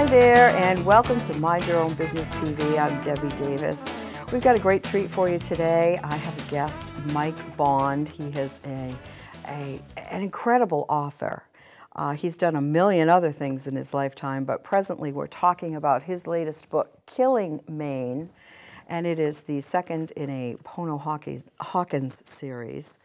Hi there, and welcome to Mind Your Own Business TV. I'm Debbie Davis. We've got a great treat for you today. I have a guest, Mike Bond. He is a, a an incredible author. Uh, he's done a million other things in his lifetime, but presently we're talking about his latest book, Killing Maine, and it is the second in a Pono Hawkins, Hawkins series.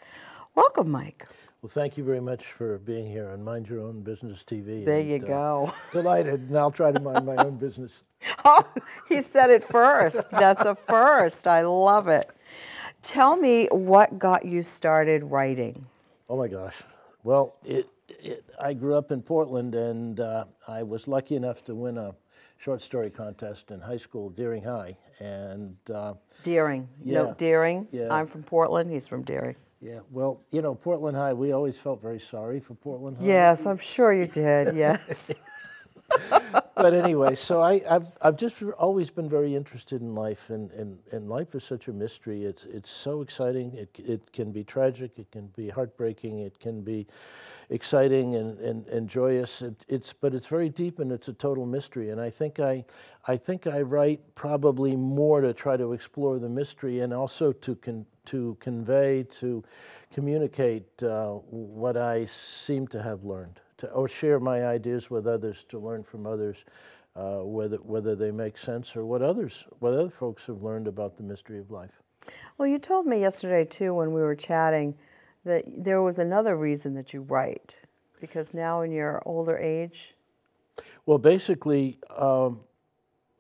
Welcome, Mike. Well, thank you very much for being here on Mind Your Own Business TV. There and, you uh, go. Uh, delighted, and I'll try to mind my own business. oh, he said it first. That's a first. I love it. Tell me what got you started writing. Oh my gosh. Well, it, it I grew up in Portland, and uh, I was lucky enough to win a short story contest in high school, Deering High, and uh, Deering. Yeah, no, Deering. Yeah. I'm from Portland. He's from Deering. Yeah, well, you know, Portland High, we always felt very sorry for Portland High. Yes, I'm sure you did, yes. but anyway, so I, have I've just always been very interested in life, and, and, and life is such a mystery. It's, it's so exciting. It, it can be tragic, it can be heartbreaking, it can be exciting and, and, and joyous. It, it's, but it's very deep and it's a total mystery. And I think I, I think I write probably more to try to explore the mystery and also to, con, to convey, to communicate uh, what I seem to have learned, to or share my ideas with others, to learn from others, uh, whether whether they make sense or what others, what other folks have learned about the mystery of life. Well, you told me yesterday too when we were chatting that there was another reason that you write because now in your older age. Well, basically, um,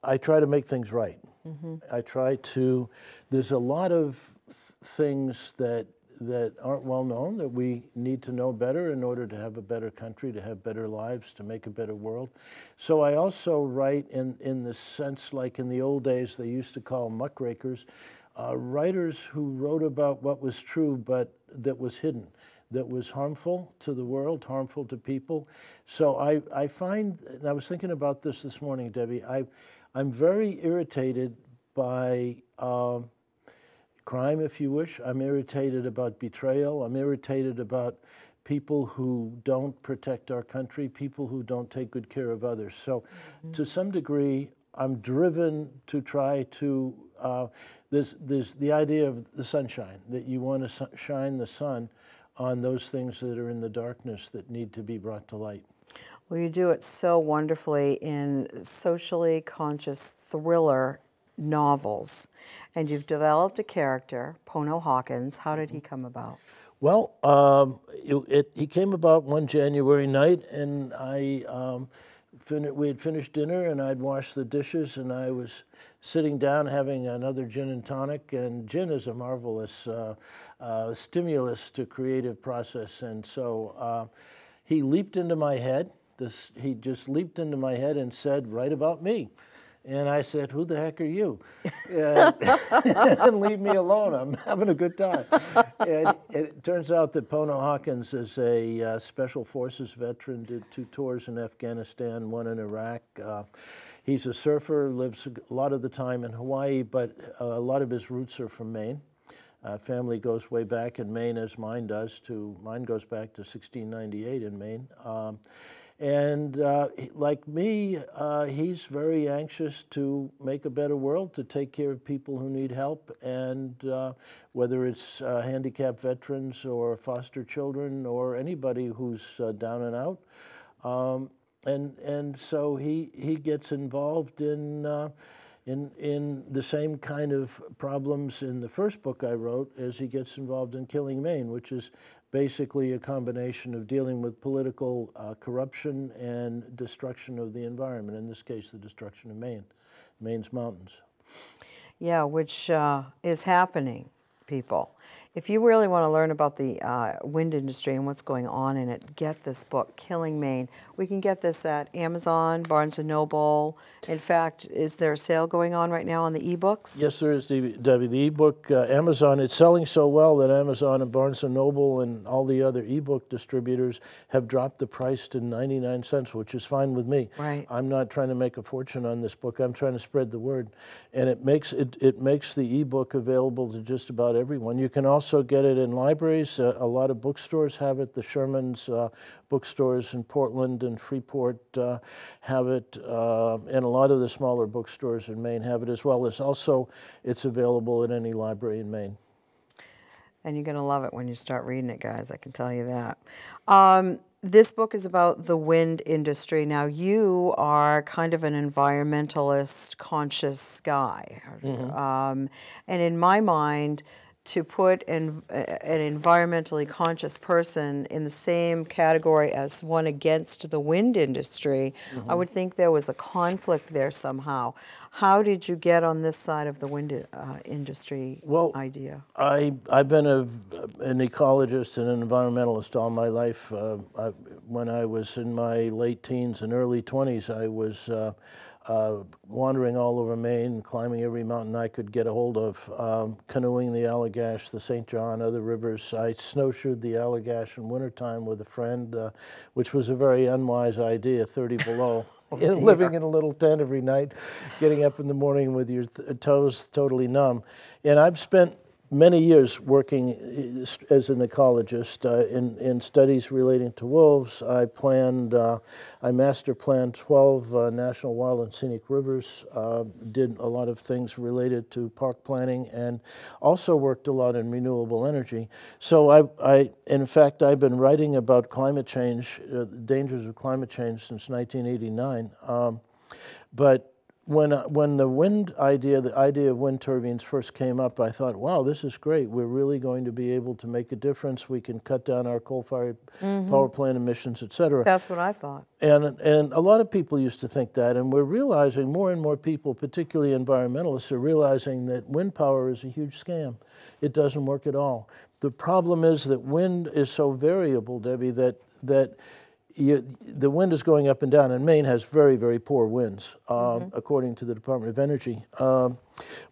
I try to make things right. Mm -hmm. I try to. There's a lot of things that that aren't well known that we need to know better in order to have a better country, to have better lives, to make a better world. So I also write in, in the sense like in the old days they used to call muckrakers, uh, writers who wrote about what was true but that was hidden, that was harmful to the world, harmful to people. So I, I find, and I was thinking about this this morning, Debbie, I, I'm very irritated by um, crime, if you wish. I'm irritated about betrayal. I'm irritated about people who don't protect our country, people who don't take good care of others. So, mm -hmm. to some degree, I'm driven to try to. Uh, there's, there's the idea of the sunshine, that you want to su shine the sun on those things that are in the darkness that need to be brought to light. Well, you do it so wonderfully in socially conscious thriller novels. And you've developed a character, Pono Hawkins. How did he come about? Well, um, it, it, he came about one January night, and I um, we had finished dinner, and I'd washed the dishes, and I was sitting down having another gin and tonic. And gin is a marvelous uh, uh, stimulus to creative process, and so uh, he leaped into my head. This he just leaped into my head and said, "Write about me." And I said, Who the heck are you? And, leave me alone. I'm having a good time. And it turns out that Pono Hawkins is a uh, Special Forces veteran, did two tours in Afghanistan, one in Iraq. Uh, he's a surfer, lives a lot of the time in Hawaii, but uh, a lot of his roots are from Maine. Uh, family goes way back in Maine, as mine does. To mine goes back to 1698 in Maine. Um, and uh, like me, uh, he's very anxious to make a better world, to take care of people who need help, and uh, whether it's uh, handicapped veterans or foster children or anybody who's uh, down and out. Um, and, and so he, he gets involved in uh, in, in the same kind of problems in the first book I wrote as he gets involved in Killing Maine, which is basically a combination of dealing with political uh, corruption and destruction of the environment, in this case, the destruction of Maine, Maine's mountains. Yeah, which uh, is happening, people. If you really want to learn about the uh, wind industry and what's going on in it, get this book, Killing Maine. We can get this at Amazon, Barnes & Noble. In fact, is there a sale going on right now on the e-books? Yes, there is, Debbie. The e uh, Amazon, it's selling so well that Amazon and Barnes & Noble and all the other e-book distributors have dropped the price to 99 cents, which is fine with me. Right. I'm not trying to make a fortune on this book. I'm trying to spread the word. And it makes, it, it makes the e-book available to just about everyone. You can also also get it in libraries. Uh, a lot of bookstores have it. The Sherman's uh, bookstores in Portland and Freeport uh, have it, uh, and a lot of the smaller bookstores in Maine have it as well. It's also it's available at any library in Maine. And you're going to love it when you start reading it, guys. I can tell you that. Um, this book is about the wind industry. Now, you are kind of an environmentalist conscious guy. Mm -hmm. um, and in my mind, to put an, an environmentally conscious person in the same category as one against the wind industry, mm -hmm. I mm-hmm. would think there was a conflict there somehow. How did you get on this side of the wind uh, industry well, idea? I, I've been a, an ecologist and an environmentalist all my life. Uh, I, when I was in my late teens and early 20s, I was uh, uh, wandering all over Maine, climbing every mountain I could get a hold of, um, canoeing the Allegash, the St. John, other rivers. I snowshoed the Allegash in wintertime with a friend, uh, which was a very unwise idea, 30 below. in, oh, living in a little tent every night, getting up in the morning with your toes totally numb. And I've spent many years working as an ecologist uh, in, in studies relating to wolves. I planned, uh, I master planned 12 uh, national wild and scenic rivers, uh, did a lot of things related to park planning, and also worked a lot in renewable energy. So I, I in fact, I've been writing about climate change, uh, the dangers of climate change since 1989. Um, but when, uh, when the wind idea, the idea of wind turbines first came up, I thought, wow, this is great. We're really going to be able to make a difference. We can cut down our coal-fired mm-hmm. power plant emissions, et cetera. That's what I thought. And, and a lot of people used to think that, and we're realizing more and more people, particularly environmentalists, are realizing that wind power is a huge scam. It doesn't work at all. The problem is that wind is so variable, Debbie, that, that – you, the wind is going up and down, and Maine has very, very poor winds, um, mm -hmm. according to the Department of Energy. Um,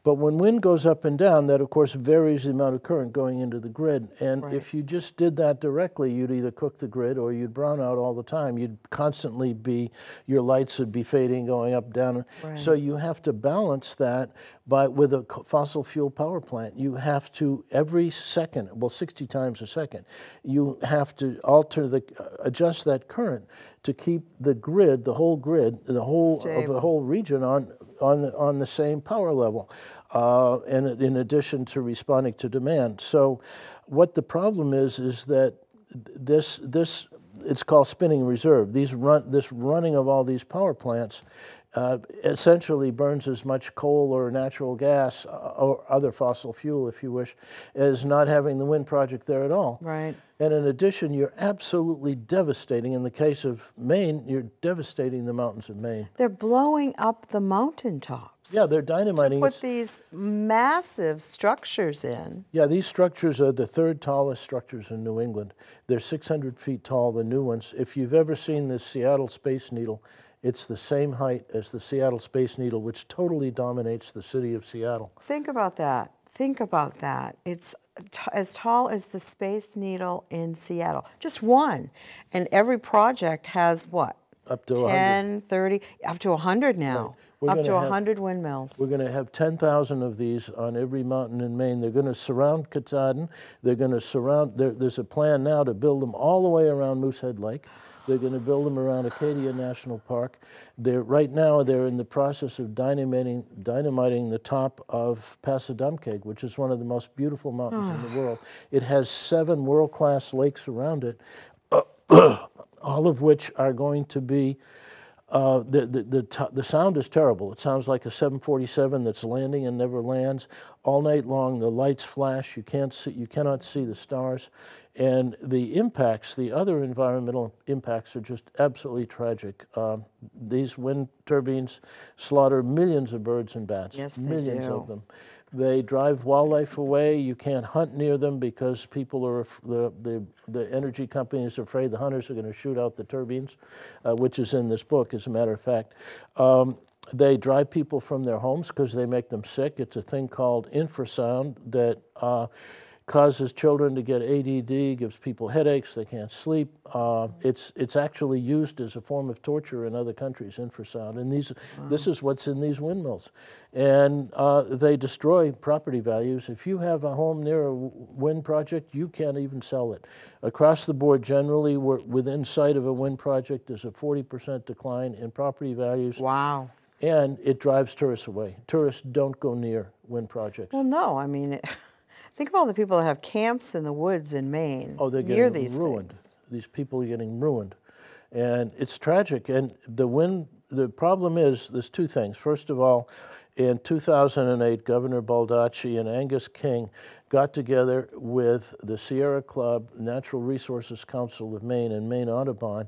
but when wind goes up and down, that of course varies the amount of current going into the grid. And right. if you just did that directly, you'd either cook the grid or you'd brown out all the time. You'd constantly be, your lights would be fading, going up, down. Right. So you have to balance that by with a fossil fuel power plant. You have to every second, well, 60 times a second, you have to alter the, uh, adjust that current to keep the grid, the whole grid, the whole Stable. of the whole region on on on the same power level, uh, and in addition to responding to demand. So, what the problem is is that this this it's called spinning reserve. These run this running of all these power plants. Uh, essentially burns as much coal or natural gas uh, or other fossil fuel, if you wish, as not having the wind project there at all. Right. And in addition, you're absolutely devastating. In the case of Maine, you're devastating the mountains of Maine. They're blowing up the mountaintops. Yeah, they're dynamiting. To put these massive structures in. Yeah, these structures are the third tallest structures in New England. They're 600 feet tall, the new ones. If you've ever seen the Seattle Space Needle, it's the same height as the Seattle Space Needle, which totally dominates the city of Seattle. Think about that. Think about that. It's as tall as the Space Needle in Seattle, just one. And every project has what? Up to 10, 100. 30, up to 100 now. Right. up to have, 100 windmills. We're going to have 10,000 of these on every mountain in Maine. They're going to surround Katahdin. They're going to surround, there, there's a plan now to build them all the way around Moosehead Lake. They're going to build them around Acadia National Park. They're, right now, they're in the process of dynamiting, dynamiting the top of Pasadumkeag, which is one of the most beautiful mountains oh. in the ah. world. It has seven world-class lakes around it, all of which are going to be uh, the, the, the, the, sound is terrible. It sounds like a 747 that's landing and never lands. All night long, the lights flash. You, can't see, you cannot see the stars. And the impacts, the other environmental impacts are just absolutely tragic. Um, these wind turbines slaughter millions of birds and bats, yes, millions do. of them. They drive wildlife away. You can't hunt near them because people are, the, the, the energy companies are afraid the hunters are going to shoot out the turbines, uh, which is in this book, as a matter of fact. Um, they drive people from their homes because they make them sick. It's a thing called infrasound that uh, causes children to get ADD, gives people headaches, they can't sleep. Uh, it's, it's actually used as a form of torture in other countries, infrasound. And these, wow. this is what's in these windmills. And uh, they destroy property values. If you have a home near a wind project, you can't even sell it. Across the board, generally, within sight of a wind project, there's a 40% decline in property values. Wow and it drives tourists away. Tourists don't go near wind projects. Well, no, I mean, it, Think of all the people that have camps in the woods in Maine. Oh, they're getting these ruined. Things. These people are getting ruined. And it's tragic. And the wind, the problem is, there's two things. First of all, in 2008, Governor Baldacci and Angus King got together with the Sierra Club Natural Resources Council of Maine and Maine Audubon,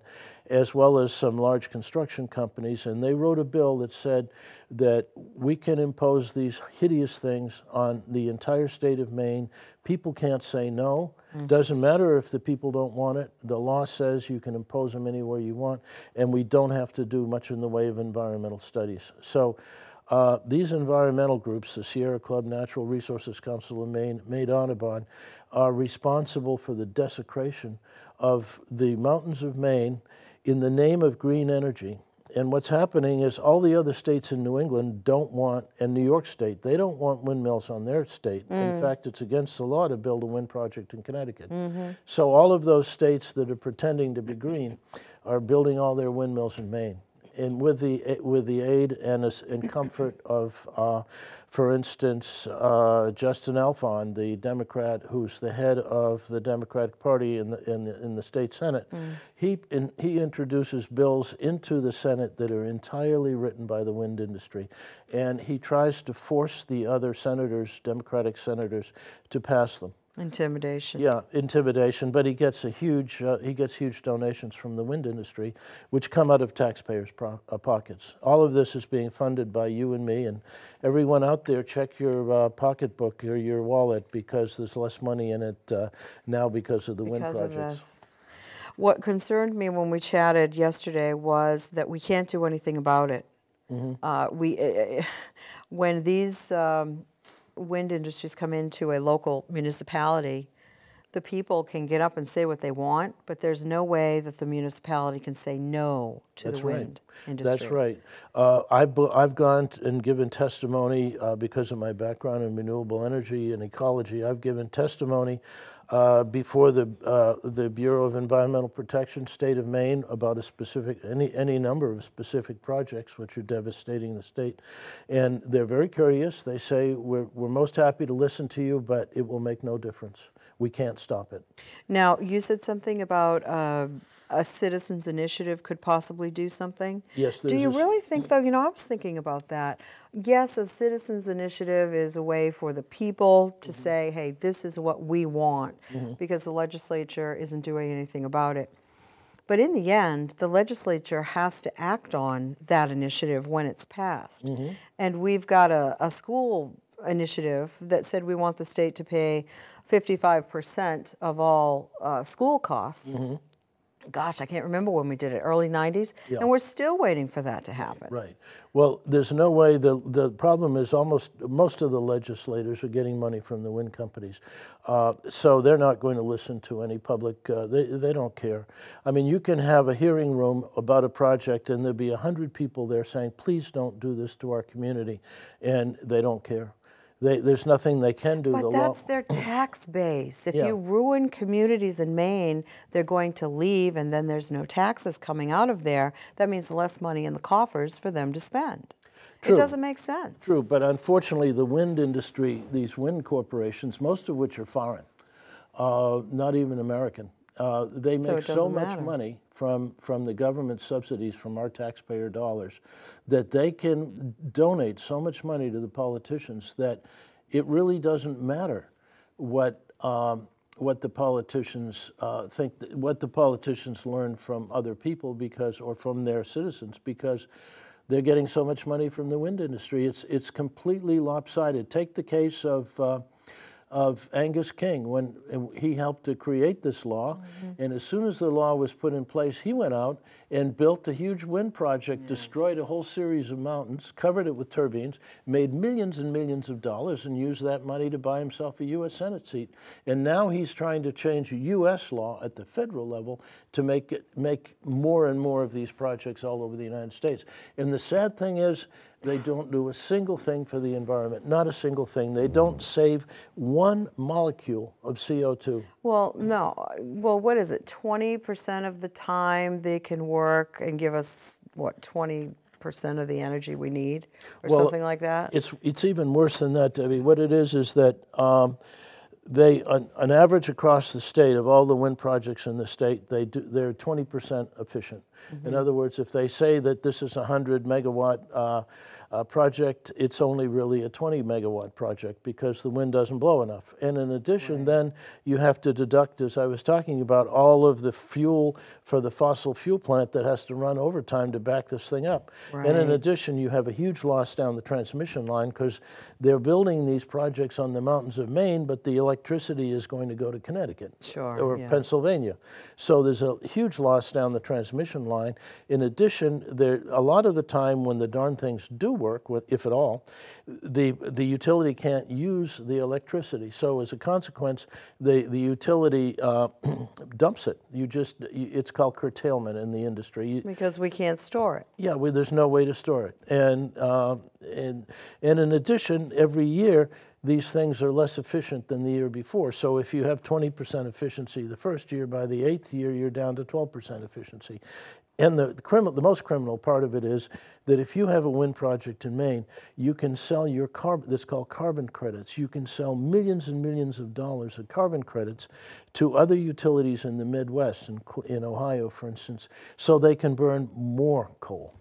as well as some large construction companies, and they wrote a bill that said that we can impose these hideous things on the entire state of Maine. People can't say no. Mm. Doesn't matter if the people don't want it. The law says you can impose them anywhere you want, and we don't have to do much in the way of environmental studies. So uh, these environmental groups, the Sierra Club, Natural Resources Council of Maine, Made Audubon, are responsible for the desecration of the mountains of Maine in the name of green energy. And what's happening is all the other states in New England don't want, and New York State, they don't want windmills on their state. Mm. In fact, it's against the law to build a wind project in Connecticut. Mm -hmm. So all of those states that are pretending to be green are building all their windmills in Maine and with the eh, with the aid and and comfort of, uh, for instance, uh, Justin Alfon, the Democrat who's the head of the Democratic Party in the in the, in the state Senate, mm. he in, he introduces bills into the Senate that are entirely written by the wind industry, and he tries to force the other senators, Democratic senators, to pass them. Intimidation. Yeah, intimidation. But he gets a huge uh, he gets huge donations from the wind industry, which come out of taxpayers' pro- uh, pockets. All of this is being funded by you and me and everyone out there. Check your uh, pocketbook or your wallet because there's less money in it uh, now because of the because wind projects. Of this. What concerned me when we chatted yesterday was that we can't do anything about it. Mm-hmm. Uh, we eh, eh, when these um, wind industries come into a local municipality the people can get up and say what they want, but there's no way that the municipality can say no to That's the wind right. industry. That's right. Uh, I've, I've gone and given testimony uh, because of my background in renewable energy and ecology. I've given testimony uh, before the, uh, the Bureau of Environmental Protection, state of Maine, about a specific, any, any number of specific projects which are devastating the state. And they're very curious. They say, we're, we're most happy to listen to you, but it will make no difference we can't stop it. Now, you said something about uh, a citizens' initiative could possibly do something. Yes. Do you really think, though? You know, I was thinking about that. Yes, a citizens' initiative is a way for the people to mm -hmm. say, "Hey, this is what we want," mm -hmm. because the legislature isn't doing anything about it. But in the end, the legislature has to act on that initiative when it's passed. Mm -hmm. And we've got a, a school initiative that said we want the state to pay 55% of all uh, school costs. Mm -hmm. Gosh, I can't remember when we did it, early 90s, yeah. and we're still waiting for that to happen. Right. Well, there's no way. The, the problem is almost most of the legislators are getting money from the wind companies. Uh, so they're not going to listen to any public, uh, they, they don't care. I mean, you can have a hearing room about a project and there'll be 100 people there saying, please don't do this to our community, and they don't care. They, there's nothing they can do. But the that's law. their tax base. If yeah. you ruin communities in Maine, they're going to leave, and then there's no taxes coming out of there. That means less money in the coffers for them to spend. True. It doesn't make sense. True, but unfortunately, the wind industry, these wind corporations, most of which are foreign, uh, not even American, uh, they make so much matter. money from, from the government subsidies from our taxpayer dollars that they can donate so much money to the politicians that it really doesn't matter what, um, what the politicians uh, think, what the politicians learn from other people because, or from their citizens because they're getting so much money from the wind industry. It's, it's completely lopsided. Take the case of uh, of Angus King when he helped to create this law. Mm -hmm. And as soon as the law was put in place, he went out and built a huge wind project, yes. destroyed a whole series of mountains, covered it with turbines, made millions and millions of dollars, and used that money to buy himself a U.S. Senate seat. And now he's trying to change U.S. law at the federal level to make, it, make more and more of these projects all over the United States. And the sad thing is, they don't do a single thing for the environment, not a single thing. They don't save one molecule of CO2. Well, no. Well, what is it? 20% of the time they can work and give us, what, 20 percent of the energy we need, or well, something like that. It's it's even worse than that, Debbie. What it is is that um, they, on, on, average across the state, of all the wind projects in the state, they do, they're 20% efficient. Mm -hmm. In mm-hmm. other words, if they say that this is a 100 megawatt uh, uh, project, it's only really a 20 megawatt project because the wind doesn't blow enough. And in addition, right. then you have to deduct, as I was talking about, all of the fuel for the fossil fuel plant that has to run overtime to back this thing up. Right. And in addition, you have a huge loss down the transmission line because they're building these projects on the mountains of Maine, but the electricity is going to go to Connecticut sure, or yeah. Pennsylvania. So there's a huge loss down the transmission line. In addition, there a lot of the time when the darn things do work, if at all, the, the utility can't use the electricity. So as a consequence, the, the utility uh, dumps it. You just, it's called curtailment in the industry. Because we can't store it. Yeah, well, there's no way to store it. And, uh, and, and in addition, every year, these things are less efficient than the year before. So if you have 20% efficiency the first year, by the eighth year, you're down to 12% efficiency. And the, the, the most criminal part of it is that if you have a wind project in Maine, you can sell your carbon, that's called carbon credits. You can sell millions and millions of dollars of carbon credits to other utilities in the Midwest, in, in Ohio, for instance, so they can burn more coal.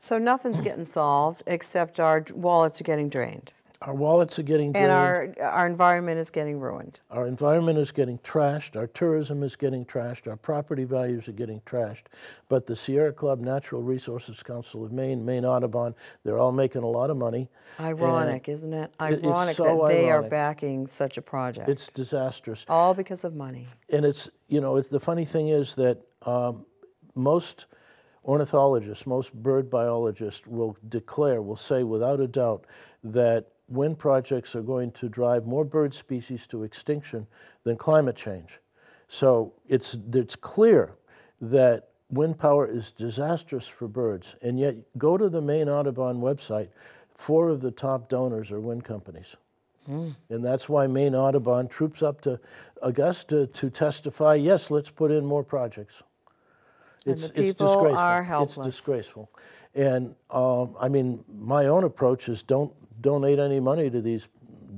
So nothing's getting solved except our wallets are getting drained. Our wallets are getting drained. And our, our environment is getting ruined. Our environment is getting trashed. Our tourism is getting trashed. Our property values are getting trashed. But the Sierra Club, Natural Resources Council of Maine, Maine Audubon, they're all making a lot of money. Ironic, and isn't it? Ironic so that they ironic. are backing such a project. It's disastrous. All because of money. And it's, you know, it's, the funny thing is that um, most ornithologists, most bird biologists will declare, will say without a doubt that wind projects are going to drive more bird species to extinction than climate change. So it's, it's clear that wind power is disastrous for birds, and yet go to the Maine Audubon website, four of the top donors are wind companies. Mm. And that's why Maine Audubon troops up to Augusta to testify, yes, let's put in more projects. And it's, the people it's disgraceful. Are helpless. It's disgraceful. And um, I mean, my own approach is don't donate any money to these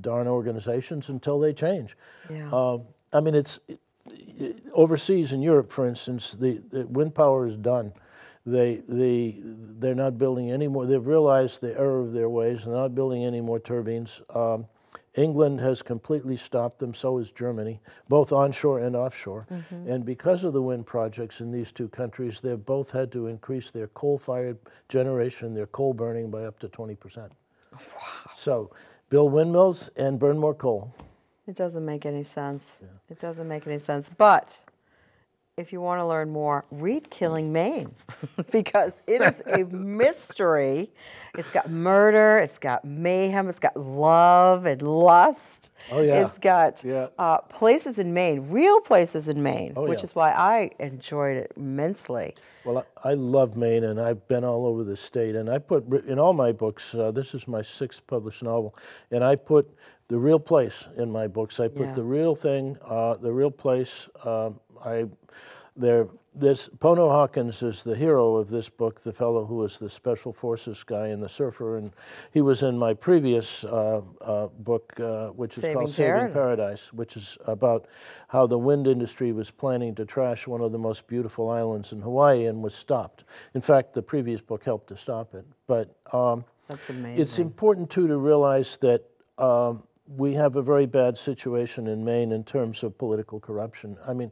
darn organizations until they change. Yeah. Um, I mean, it's it, overseas in Europe, for instance, the, the, wind power is done. They, they, they're not building any more. They've realized the error of their ways. They're not building any more turbines. Um, England has completely stopped them, so has Germany, both onshore and offshore. Mm -hmm. And because of the wind projects in these two countries, they've both had to increase their coal fired generation, their coal burning, by up to 20%. Wow. So build windmills and burn more coal. It doesn't make any sense. Yeah. It doesn't make any sense. But if you want to learn more, read mm. Killing Maine because it is a mystery. It's got murder, it's got mayhem, it's got love and lust. Oh, yeah. It's got yeah. uh, places in Maine, real places in Maine, oh, which yeah. is why I enjoyed it immensely. Well, I, I, love Maine and I've been all over the state. And I put in all my books, uh, this is my sixth published novel, and I put the real place in my books. I put yeah. the real thing, uh, the real place. Um, I, there, this Pono Hawkins is the hero of this book, the fellow who was the special forces guy and the surfer, and he was in my previous uh, uh, book, uh, which Saving is called Paradise. Saving Paradise, which is about how the wind industry was planning to trash one of the most beautiful islands in Hawaii and was stopped. In fact, the previous book helped to stop it. But um, that's amazing. It's important too to realize that. Um, we have a very bad situation in Maine in terms of political corruption. I mean,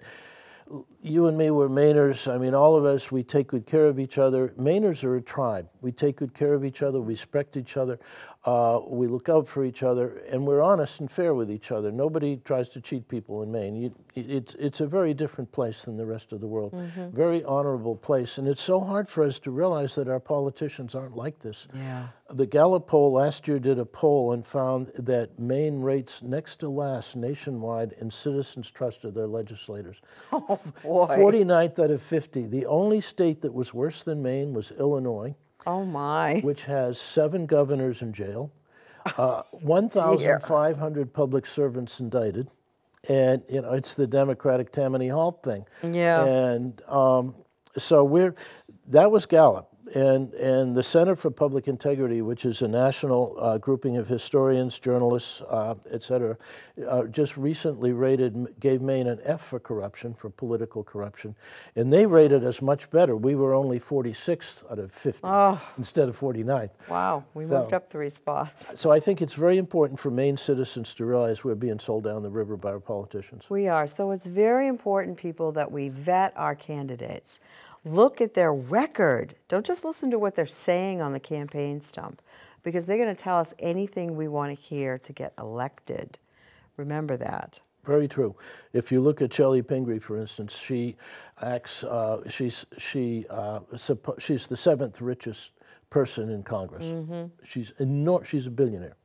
you and me were Mainers. I mean, all of us, we take good care of each other. Mainers are a tribe. We take good care of each other. We respect each other. Uh, we look out for each other. And we're honest and fair with each other. Nobody tries to cheat people in Maine. You, it's, it's a very different place than the rest of the world, mm -hmm. very honorable place. And it's so hard for us to realize that our politicians aren't like this. Yeah. The Gallup poll last year did a poll and found that Maine rates next to last nationwide in citizens' trust of their legislators. Oh, boy. 49th out of 50. The only state that was worse than Maine was Illinois. Oh, my. Which has seven governors in jail, uh, 1,500 public servants indicted and you know it's the Democratic Tammany Hall thing. Yeah. And um, so we're that was Gallup and, and the Center for Public Integrity, which is a national uh, grouping of historians, journalists, uh, et cetera, uh, just recently rated, gave Maine an F for corruption, for political corruption, and they rated us much better. We were only 46th out of 50 oh. instead of 49th. Wow, we so, moved up three spots. So I think it's very important for Maine citizens to realize we're being sold down the river by our politicians. We are. So it's very important, people, that we vet our candidates. Look at their record. Don't just listen to what they're saying on the campaign stump because they're going to tell us anything we want to hear to get elected. Remember that. Very true. If you look at Shelley Pingree, for instance, she acts. Uh, she's she uh, she's the seventh richest person in Congress. Mm -hmm. She's enormous. She's a billionaire,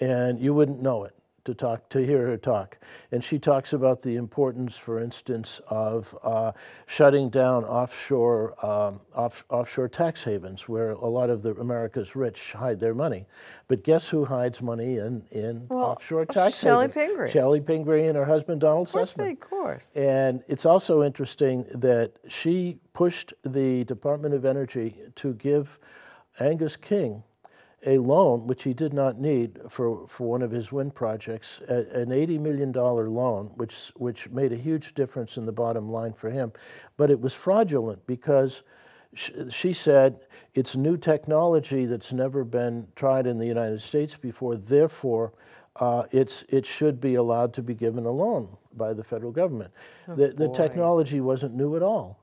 and you wouldn't know it to talk to hear her talk. And she talks about the importance, for instance, of uh, shutting down offshore um, off, offshore tax havens, where a lot of the America's rich hide their money. But guess who hides money in in well, offshore uh, tax havens? Shelly Pingree. Shelly Pingree and her husband Donald Sussman. They, of course. And it's also interesting that she pushed the Department of Energy to give Angus King a loan, which he did not need for, for one of his wind projects, a, an $80 million loan, which, which made a huge difference in the bottom line for him. But it was fraudulent because sh she said it's new technology that's never been tried in the United States before, therefore, uh, it's, it should be allowed to be given a loan by the federal government. Oh, the, the technology wasn't new at all.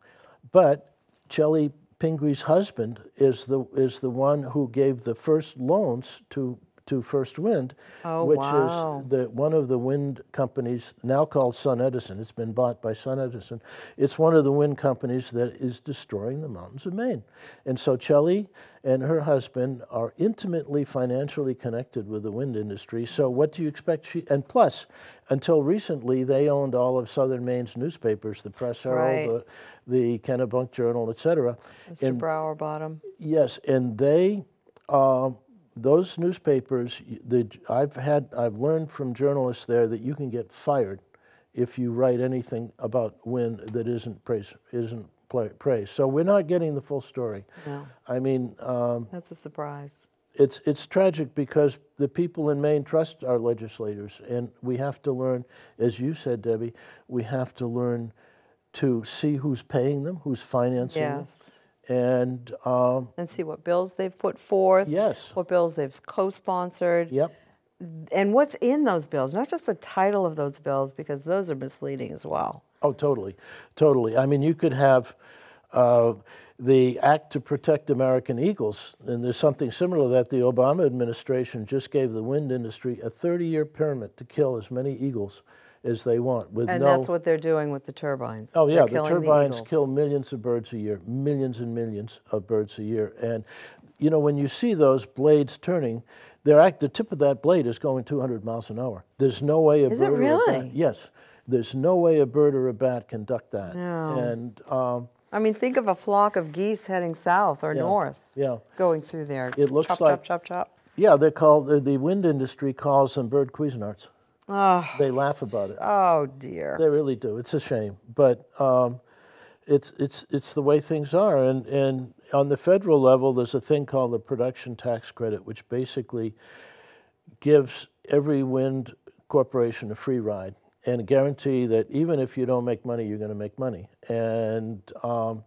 But Chelly Pingree's husband is the, is the one who gave the first loans to to First Wind, oh, which wow. is the, one of the wind companies now called Sun Edison. It's been bought by Sun Edison. It's one of the wind companies that is destroying the mountains of Maine. And so Chelly and her husband are intimately financially connected with the wind industry. So what do you expect? She and plus, until recently, they owned all of Southern Maine's newspapers, the Press Herald, right. the, the Kennebunk Journal, et cetera. Mr. And, Brower bought them. Yes, and they. Um, those newspapers, the, I've had, I've learned from journalists there that you can get fired if you write anything about when that isn't praise, isn't praise. So we're not getting the full story. No. I mean, um, that's a surprise. It's it's tragic because the people in Maine trust our legislators, and we have to learn, as you said, Debbie, we have to learn to see who's paying them, who's financing yes. them and um, and see what bills they've put forth. Yes, what bills they've co-sponsored. Yep. And what's in those bills? Not just the title of those bills, because those are misleading as well. Oh, totally, totally. I mean, you could have. Uh, the Act to Protect American Eagles, and there's something similar that the Obama administration just gave the wind industry a 30 year permit to kill as many eagles as they want. With and no, that's what they're doing with the turbines. Oh yeah, the turbines the kill millions of birds a year, millions and millions of birds a year. And you know when you see those blades turning, they're the tip of that blade is going 200 miles an hour. There's no way a is bird. Is it really? Or a bat, yes. There's no way a bird or a bat can duck that. No. And um, I mean, think of a flock of geese heading south or yeah, north. Yeah. Going through there. It looks chop, like chop, chop, chop. Yeah, they're called the wind industry calls them bird cuisinarts. Oh, they laugh about it. Oh dear. They really do. It's a shame, but um, it's it's it's the way things are. And and on the federal level, there's a thing called the production tax credit, which basically gives every wind corporation a free ride and a guarantee that even if you don't make money, you're going to make money. And um,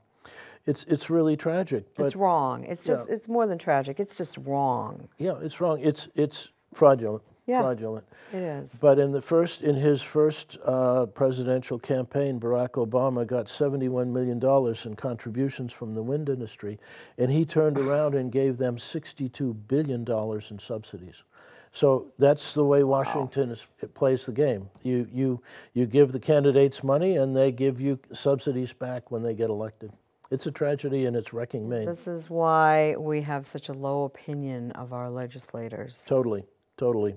it's it's really tragic. But, it's wrong. It's just yeah. it's more than tragic. It's just wrong. Yeah, it's wrong. It's it's fraudulent yeah, fraudulent. It is. But in the first, in his first uh, presidential campaign, Barack Obama got 71 million dollars in contributions from the wind industry, and he turned around and gave them 62 billion dollars in subsidies. So that's the way Washington wow. is, plays the game. You you you give the candidates money, and they give you subsidies back when they get elected. It's a tragedy and it's wrecking Maine. This is why we have such a low opinion of our legislators. Totally totally.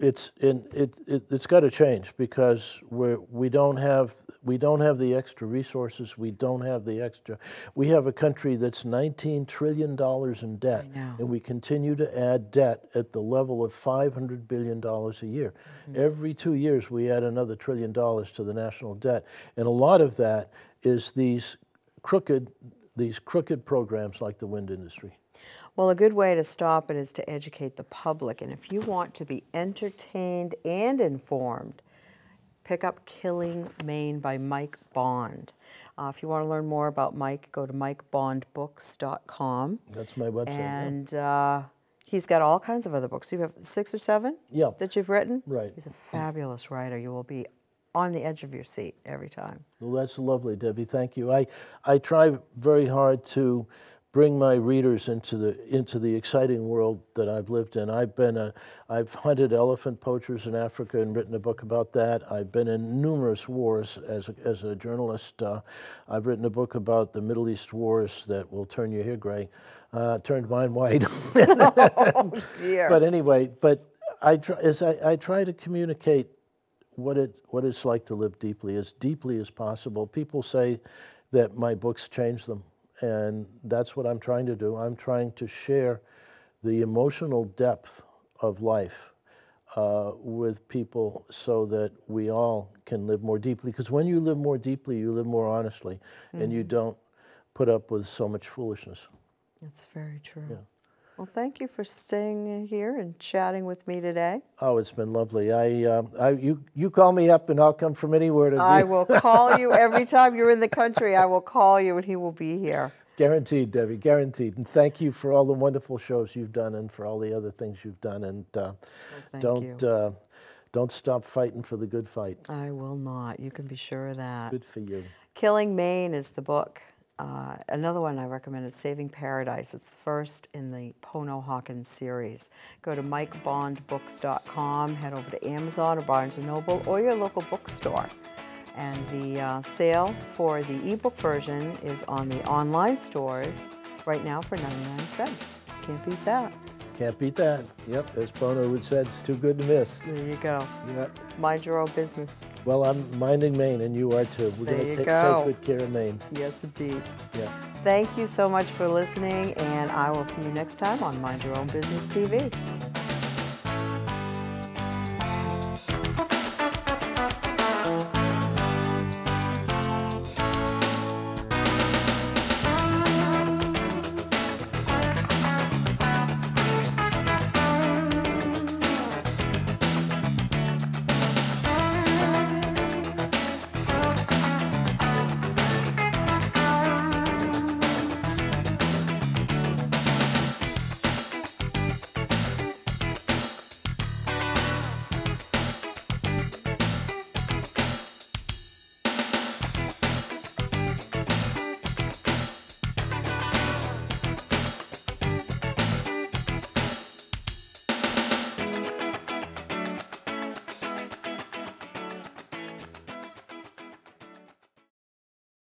It's in, it, it has got to change because we we don't have we don't have the extra resources. We don't have the extra. We have a country that's 19 trillion dollars in debt, and we continue to add debt at the level of 500 billion dollars a year. Mm-hmm. Every two years, we add another trillion dollars to the national debt, and a lot of that is these crooked these crooked programs like the wind industry. Well, a good way to stop it is to educate the public. And if you want to be entertained and informed, pick up Killing Maine by Mike Bond. Uh, if you want to learn more about Mike, go to mikebondbooks.com. That's my website. And yeah. uh, he's got all kinds of other books. You have six or seven yeah. that you've written? Right. He's a fabulous writer. You will be on the edge of your seat every time. Well, that's lovely, Debbie. Thank you. I, I try very hard to bring my readers into the into the exciting world that I've lived in. I've been a, I've hunted elephant poachers in Africa and written a book about that. I've been in numerous wars as a, as a journalist. Uh, I've written a book about the Middle East wars that will turn your hair gray, uh, turned mine white. oh dear. But anyway, but I try, as I, I try to communicate what it what it's like to live deeply as deeply as possible. People say that my books change them. And that's what I'm trying to do. I'm trying to share the emotional depth of life uh, with people so that we all can live more deeply. Because when you live more deeply, you live more honestly mm -hmm. and you mm. don't put up with so much foolishness. That's very true. Yeah. Well, thank you for staying here and chatting with me today. Oh, it's been lovely. I, uh, I you, you call me up and I'll come from anywhere to. be. I will call you every time you're in the country. I will call you, and he will be here. Guaranteed, Debbie. Guaranteed. And thank you for all the wonderful shows you've done, and for all the other things you've done. And uh, well, don't uh, don't stop fighting for the good fight. I will not. You can be sure of that. Good for you. Killing Maine is the book. Uh, another one I recommend is Saving Paradise. It's the first in the Pono Hawkins series. Go to MikeBondBooks.com, head over to Amazon or Barnes & Noble or your local bookstore. And the uh, sale for the ebook version is on the online stores right now for 99 cents. Can't beat that. Can't beat that. Yep, as Bono would say, it's too good to miss. There you go. Yep. Mind your own business. Well, I'm minding Maine, and you are too. We're going to take, go. take good care of Maine. Yes, indeed. Yeah. Thank you so much for listening, and I will see you next time on Mind Your Own Business TV.